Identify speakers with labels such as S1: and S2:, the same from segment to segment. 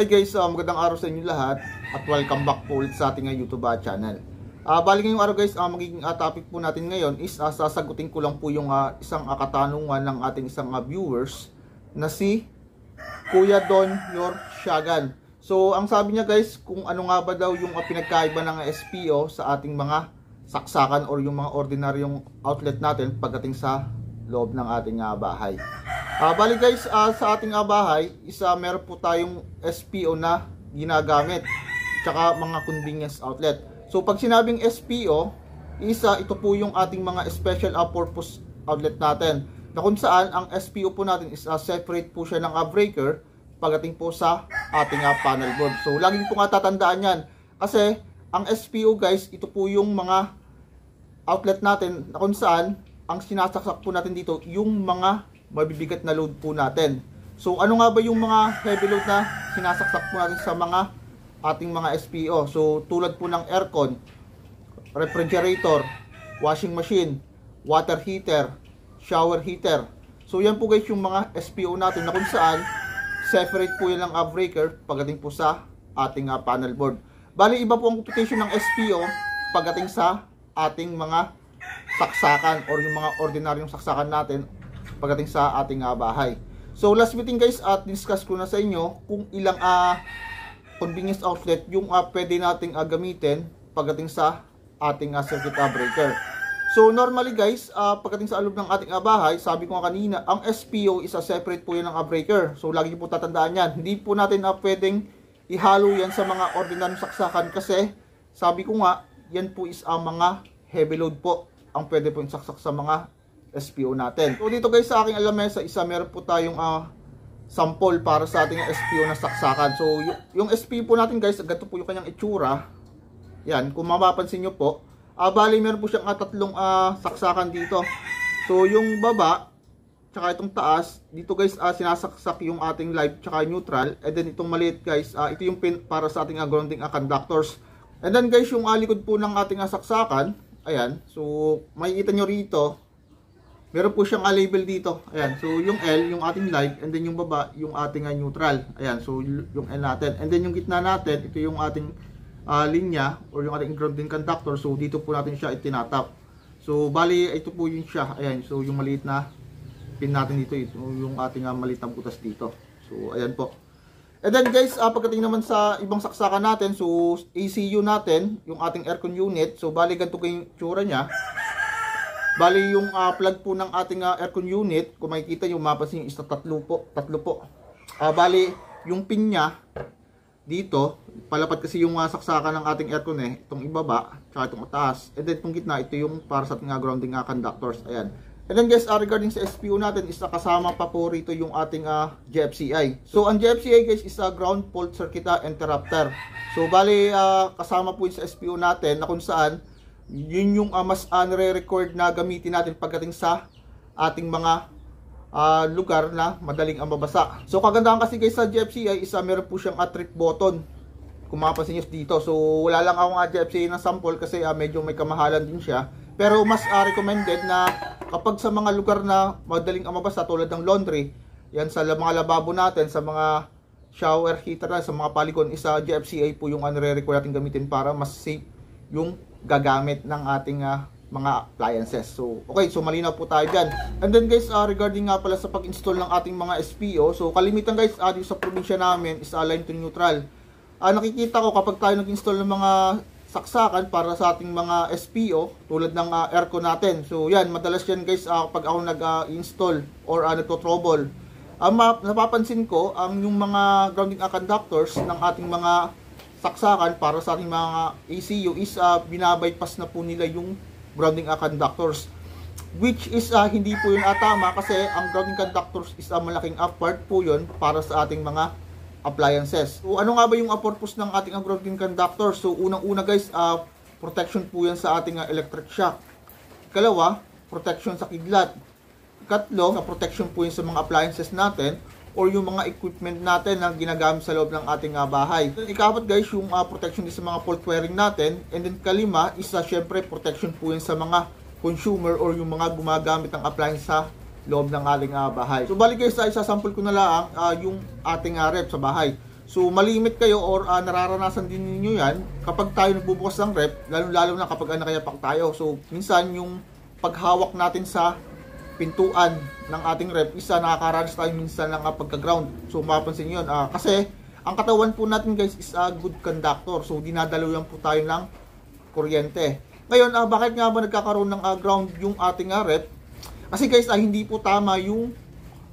S1: Hi guys, uh, magandang araw sa inyo lahat at welcome back po ulit sa ating ah, YouTube ah, channel. Uh, ah, bali ngayong araw guys, uh, magiging uh, topic po natin ngayon is uh, sasagutin ko lang po yung uh, isang uh, katanungan ng ating isang uh, viewers na si Kuya Don Yor Shagan. So ang sabi niya guys, kung ano nga ba daw yung uh, pinagkaiba ng SPO sa ating mga saksakan or yung mga ordinaryong outlet natin pagdating sa loob ng ating uh, bahay. Uh, bali guys, uh, sa ating uh, bahay, isa meron po tayong SPO na ginagamit. Tsaka mga convenience outlet. So pag sinabing SPO, isa ito po yung ating mga special uh, purpose outlet natin. Na kung saan ang SPO po natin is uh, separate po siya ng uh, breaker pagdating po sa ating uh, panel board. So laging po nga tatandaan yan. Kasi ang SPO guys, ito po yung mga outlet natin na kung saan ang sinasaksak po natin dito yung mga mabibigat na load po natin. So ano nga ba yung mga heavy load na sinasaksak po natin sa mga ating mga SPO? So tulad po ng aircon, refrigerator, washing machine, water heater, shower heater. So yan po guys yung mga SPO natin na kung saan separate po yan ang uh, breaker pagdating po sa ating uh, panel board. Bali iba po ang computation ng SPO pagdating sa ating mga saksakan or yung mga ordinaryong saksakan natin pagdating sa ating uh, bahay. So last meeting guys at discuss ko na sa inyo kung ilang uh, convenience outlet yung uh, pwede nating uh, gamitin pagdating sa ating uh, circuit uh, breaker. So normally guys, uh, pagdating sa loob ng ating uh, bahay, sabi ko nga kanina, ang SPO is a separate po yan ng uh, breaker. So lagi po tatandaan yan. Hindi po natin uh, pwedeng ihalo yan sa mga ordinaryong saksakan kasi sabi ko nga, yan po is ang uh, mga heavy load po ang pwede pong saksak sa mga SPO natin. So dito guys sa aking alamesa, isa meron po tayong uh, sample para sa ating SPO na saksakan. So yung SPO po natin guys, ganito po yung kanyang itsura. Yan, kung mapapansin nyo po, uh, bali meron po siyang uh, tatlong uh, saksakan dito. So yung baba, tsaka itong taas, dito guys uh, sinasaksak yung ating live tsaka neutral. And then itong maliit guys, uh, ito yung pin para sa ating uh, grounding uh, conductors. And then guys, yung uh, likod po ng ating uh, saksakan, Ayan. So, makikita nyo rito. Meron po siyang label dito. Ayan. So, yung L, yung ating live. And then yung baba, yung ating uh, neutral. Ayan. So, yung L natin. And then yung gitna natin, ito yung ating uh, linya or yung ating grounding conductor. So, dito po natin siya itinatap. So, bali, ito po yung siya. Ayan. So, yung maliit na pin natin dito. Ito yung ating uh, maliit na butas dito. So, ayan po. And then guys, uh, pagdating naman sa ibang saksakan natin, so ECU natin, yung ating aircon unit, so bali ganito kayong tsura niya. Bali yung uh, plug po ng ating uh, aircon unit, kung makikita nyo, mapasin yung isa tatlo po, tatlo po. Uh, bali yung pin niya, dito, palapat kasi yung uh, saksakan ng ating aircon eh, itong ibaba, tsaka itong taas. And then itong gitna, ito yung para sa ating uh, grounding uh, conductors, ayan. And then guys, uh, regarding sa SPU natin, is nakasama pa po rito yung ating uh, ah, GFCI. So ang GFCI guys is a ground fault circuit uh, interrupter. So bali uh, kasama po sa SPU natin na kung saan yun yung uh, mas uh, record na gamitin natin pagdating sa ating mga uh, lugar na madaling ang mabasa. So kagandahan kasi guys sa GFCI is uh, meron po siyang uh, trip button. Kung mapapansin nyo dito. So wala lang akong uh, GFCI na sample kasi uh, medyo may kamahalan din siya. Pero mas uh, recommended na kapag sa mga lugar na madaling amabasa tulad ng laundry, yan sa mga lababo natin, sa mga shower heater na, sa mga palikon, isa GFCA po yung ano require natin gamitin para mas safe yung gagamit ng ating uh, mga appliances. So, okay, so malinaw po tayo dyan. And then guys, uh, regarding nga pala sa pag-install ng ating mga SPO, so kalimitan guys, uh, sa probinsya namin is aligned to neutral. Uh, nakikita ko kapag tayo nag-install ng mga saksakan para sa ating mga SPO tulad ng uh, ah, aircon natin. So yan, madalas yan guys uh, pag ako nag-install uh, or uh, ah, nagto-trouble. Ang uh, napapansin ko, ang yung mga grounding conductors ng ating mga saksakan para sa ating mga ECU is uh, binabypass na po nila yung grounding conductors. Which is uh, hindi po yun uh, tama kasi ang grounding conductors is uh, malaking upward po yun para sa ating mga appliances. O ano nga ba yung purpose ng ating aggravating conductor? So unang-una guys, uh, protection po yan sa ating ah, electric shock. Kalawa, protection sa kidlat. Ikatlo, na protection po yan sa mga appliances natin or yung mga equipment natin na ginagamit sa loob ng ating uh, bahay. So, ikapat guys, yung uh, protection din sa mga fault wiring natin. And then kalima, isa syempre protection po yan sa mga consumer or yung mga gumagamit ng appliance sa loob ng ating uh, ah, bahay. So balik guys, ay ah, ko na lang uh, yung ating uh, rep sa bahay. So malimit kayo or uh, nararanasan din niyo yan kapag tayo nagbubukas ng rep, lalo-lalo na kapag uh, nakayapak tayo. So minsan yung paghawak natin sa pintuan ng ating rep, isa nakakaranas tayo minsan lang uh, pagka-ground. So mapapansin niyo yun. Uh, kasi ang katawan po natin guys is a good conductor. So dinadaluyan po tayo ng kuryente. Ngayon, uh, bakit nga ba nagkakaroon ng uh, ground yung ating uh, rep? Kasi guys, ah, hindi po tama yung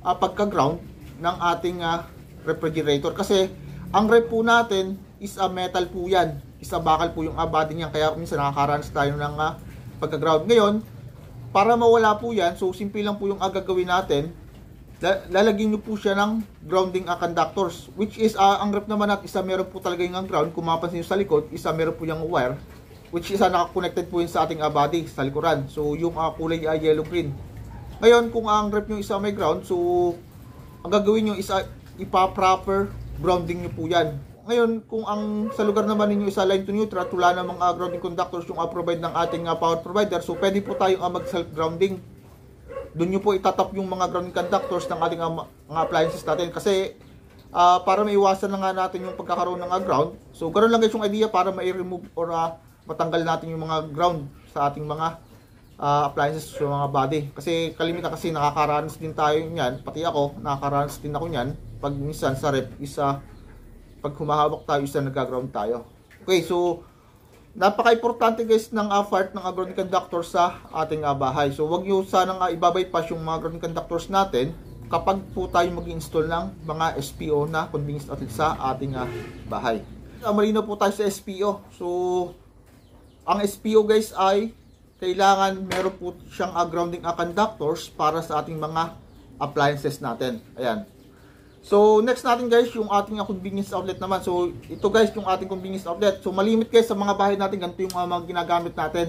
S1: ah, pagka-ground ng ating ah, refrigerator. Kasi ang rep po natin is a ah, metal po yan. Isa bakal po yung abadi ah, niya. Kaya minsan nakakaranas tayo ng ah, pagka-ground. Ngayon, para mawala po yan, so simple lang po yung agagawin ah, natin. Lalagyan nyo po siya ng grounding ah, conductors. Which is, ah, ang rep naman natin, isa meron po talaga yung ground. Kung mapansin nyo sa likod, isa meron po yung wire which is uh, naka-connected po yun sa ating uh, body sa likuran. So yung uh, kulay ay uh, yellow green. Ngayon, kung ang rep nyo isa may ground, so ang gagawin nyo isa ah, ipa-proper grounding nyo po yan. Ngayon, kung ang sa lugar naman ninyo isa line to neutral, tula ng mga uh, grounding conductors yung uh, provide ng ating uh, power provider, so pwede po tayong uh, mag-self-grounding. Doon nyo po itatap yung mga grounding conductors ng ating uh, mga appliances natin kasi uh, para maiwasan na nga natin yung pagkakaroon ng uh, ground. So, ganoon lang guys yung idea para ma-remove or uh, matanggal natin yung mga ground sa ating mga uh, appliances sa mga body. Kasi kalimitan kasi nakakaranas din tayo niyan, pati ako, nakakaranas din ako niyan. Pag minsan sa rep, isa, pag humahawak tayo, isa nagaground tayo. Okay, so, napaka-importante guys ng uh, ah, fart ng ah, ground conductor sa ating uh, bypass. So, wag niyo sanang uh, ibabypass yung mga ground conductors natin kapag po tayo mag-install ng mga SPO na convenience outlet sa ating uh, bahay. Uh, malinaw po tayo sa SPO. So, ang SPO guys ay kailangan meron po siyang uh, grounding uh, conductors para sa ating mga appliances natin. Ayan. So, next natin guys, yung ating uh, convenience outlet naman. So, ito guys, yung ating convenience outlet. So, malimit guys sa mga bahay natin. Ganito yung uh, mga ginagamit natin.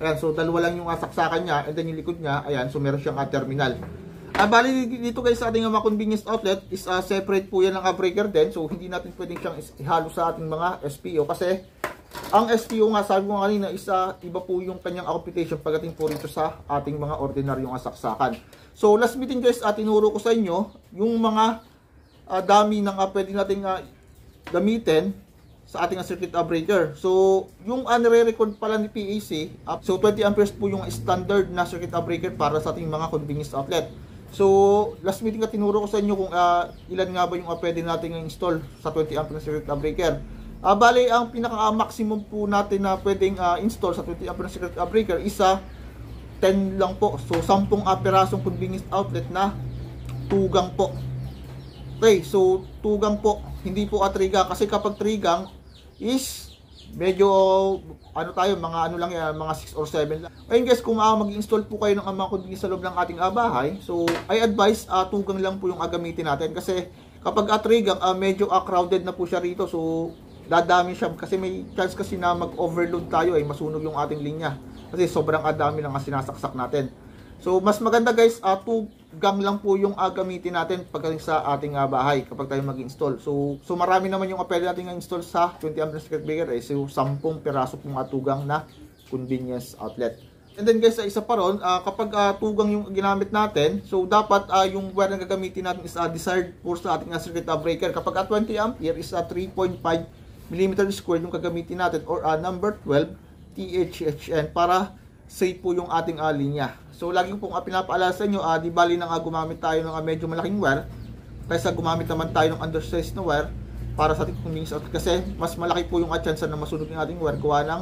S1: Ayan, so dalawa lang yung uh, saksakan niya and then yung likod niya. Ayan, so meron siyang uh, terminal. Ah, bali dito guys sa ating mga convenience outlet is uh, separate po yan ng uh, breaker din. So, hindi natin pwedeng siyang ihalo sa ating mga SPO kasi ang STO nga, sabi ko kanina, isa, iba po yung kanyang occupation pagdating po rito sa ating mga ordinaryong asaksakan. So, last meeting guys, at tinuro ko sa inyo yung mga uh, dami ng uh, pwede nating uh, gamitin sa ating circuit breaker. So, yung uh, nare-record pala ni PAC, uh, ah, so 20 amperes po yung standard na circuit breaker para sa ating mga convenience outlet. So, last meeting na tinuro ko sa inyo kung uh, ilan nga ba yung uh, pwede nating install sa 20 amp na circuit breaker. Uh, ah, bali, ang pinaka-maximum po natin na pwedeng uh, install sa 20 amp circuit breaker isa 10 lang po. So, 10 aperasong ah, convenience outlet na tugang po. Okay, so tugang po. Hindi po atriga kasi kapag trigang is medyo ano tayo, mga ano lang yan, mga 6 or 7 lang. Ayun guys, kung uh, mag-install po kayo ng mga convenience sa loob ng ating uh, bahay, so I advise uh, tugang lang po yung agamitin natin kasi kapag atrigang uh, medyo uh, crowded na po siya rito. So, dadami siya kasi may chance kasi na mag-overload tayo ay eh, masunog yung ating linya kasi sobrang adami lang ang sinasaksak natin so mas maganda guys uh, ah, two gang lang po yung uh, gamitin natin pagdating sa ating uh, bahay kapag tayo mag-install so so marami naman yung apel natin na install sa 20 amp circuit breaker eh, so 10 piraso pong atugang na convenience outlet And then guys, sa isa pa ron, uh, kapag uh, tugang yung ginamit natin, so dapat uh, yung wire na gagamitin natin is uh, desired force sa ating uh, circuit breaker. Kapag uh, 20 amp, ampere is uh, 3.5 millimeter squared yung gagamitin natin or uh, number 12 THHN para safe po yung ating uh, linya. So lagi pong uh, pinapaalala sa inyo, uh, di bali na uh, gumamit tayo ng uh, medyo malaking wire kaysa gumamit naman tayo ng undersized na wire para sa ating convenience out kasi mas malaki po yung uh, chance na masunog yung ating wire gawa ng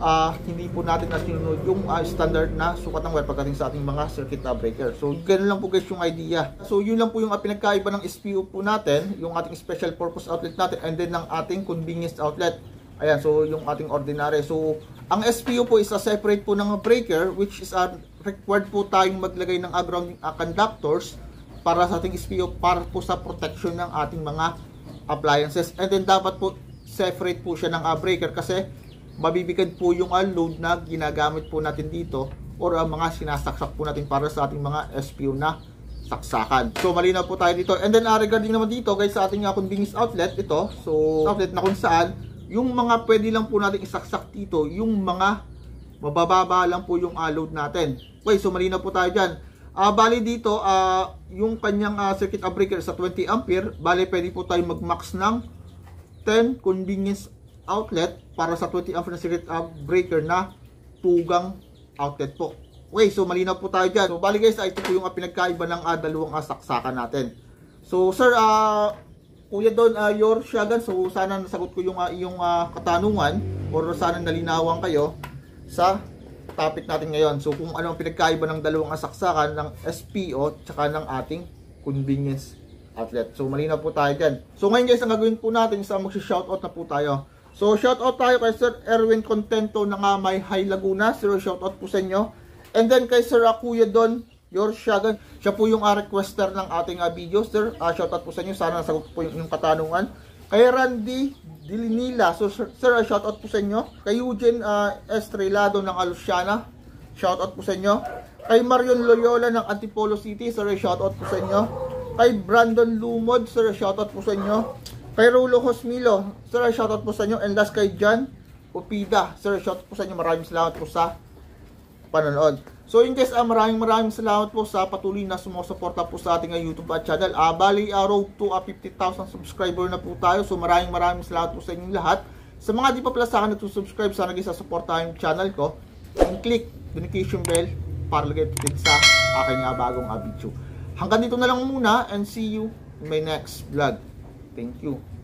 S1: uh, hindi po natin nasinunod yung uh, standard na sukat ng wire pagdating sa ating mga circuit breaker. So, ganun lang po guys yung idea. So, yun lang po yung uh, pinagkaiba ng SPU po natin, yung ating special purpose outlet natin, and then ng ating convenience outlet. Ayan, so yung ating ordinary. So, ang SPU po is a separate po ng breaker which is uh, required po tayong maglagay ng ground uh, conductors para sa ating SPU para po sa protection ng ating mga appliances. And then dapat po separate po siya ng uh, breaker kasi mabibigad po yung unload na ginagamit po natin dito or ang ah, mga sinasaksak po natin para sa ating mga SPU na saksakan. So, malinaw po tayo dito. And then, uh, regarding naman dito, guys, sa ating uh, convenience outlet, ito, so, outlet na kung saan, yung mga pwede lang po natin isaksak dito, yung mga mabababa lang po yung uh, load natin. Okay, so malinaw po tayo dyan. Uh, bali dito, uh, yung kanyang uh, circuit breaker sa 20 ampere, bali pwede po tayo mag-max ng 10 convenience outlet para sa 20 amp na circuit breaker na tugang outlet po. Okay, so malinaw po tayo dyan. So bali guys, ito po yung pinagkaiba ng uh, dalawang uh, saksakan natin. So sir, uh, kuya doon, uh, your shagan. so sana nasagot ko yung uh, iyong uh, katanungan or sana nalinawan kayo sa topic natin ngayon. So kung ano ang pinagkaiba ng dalawang saksakan ng SPO tsaka ng ating convenience outlet. So malinaw po tayo dyan. So ngayon guys, ang gagawin po natin sa mag-shoutout na po tayo. So, shout out tayo kay Sir Erwin Contento na nga may High Laguna. Sir, shout out po sa inyo. And then kay Sir Akuya Don, your shagan. Siya po yung uh, requester ng ating uh, video, sir. Uh, shout out po sa inyo. Sana nasagot po yung, yung katanungan. Kay Randy Dilinila. So, sir, uh, shout out po sa inyo. Kay Eugene uh, Estrelado ng Alusiana. Shout out po sa inyo. Kay Marion Loyola ng Antipolo City. Sir, shout out po sa inyo. Kay Brandon Lumod. Sir, shout out po sa inyo Kay Rulo Hosmilo, sir, shoutout po sa inyo. And last kay John Upida, sir, shoutout po sa inyo. Maraming salamat po sa panonood. So in guys, uh, ah, maraming maraming salamat po sa patuloy na sumusuporta po sa ating ah, YouTube at ah, channel. Uh, bali, uh, road to uh, 50,000 subscriber na po tayo. So maraming maraming salamat po sa inyo lahat. Sa mga di pa pala sa akin nagsusubscribe, sana sa yung channel ko. And click notification bell para lagay updated sa aking uh, bagong uh, Hanggang dito na lang muna and see you in my next vlog. Thank you.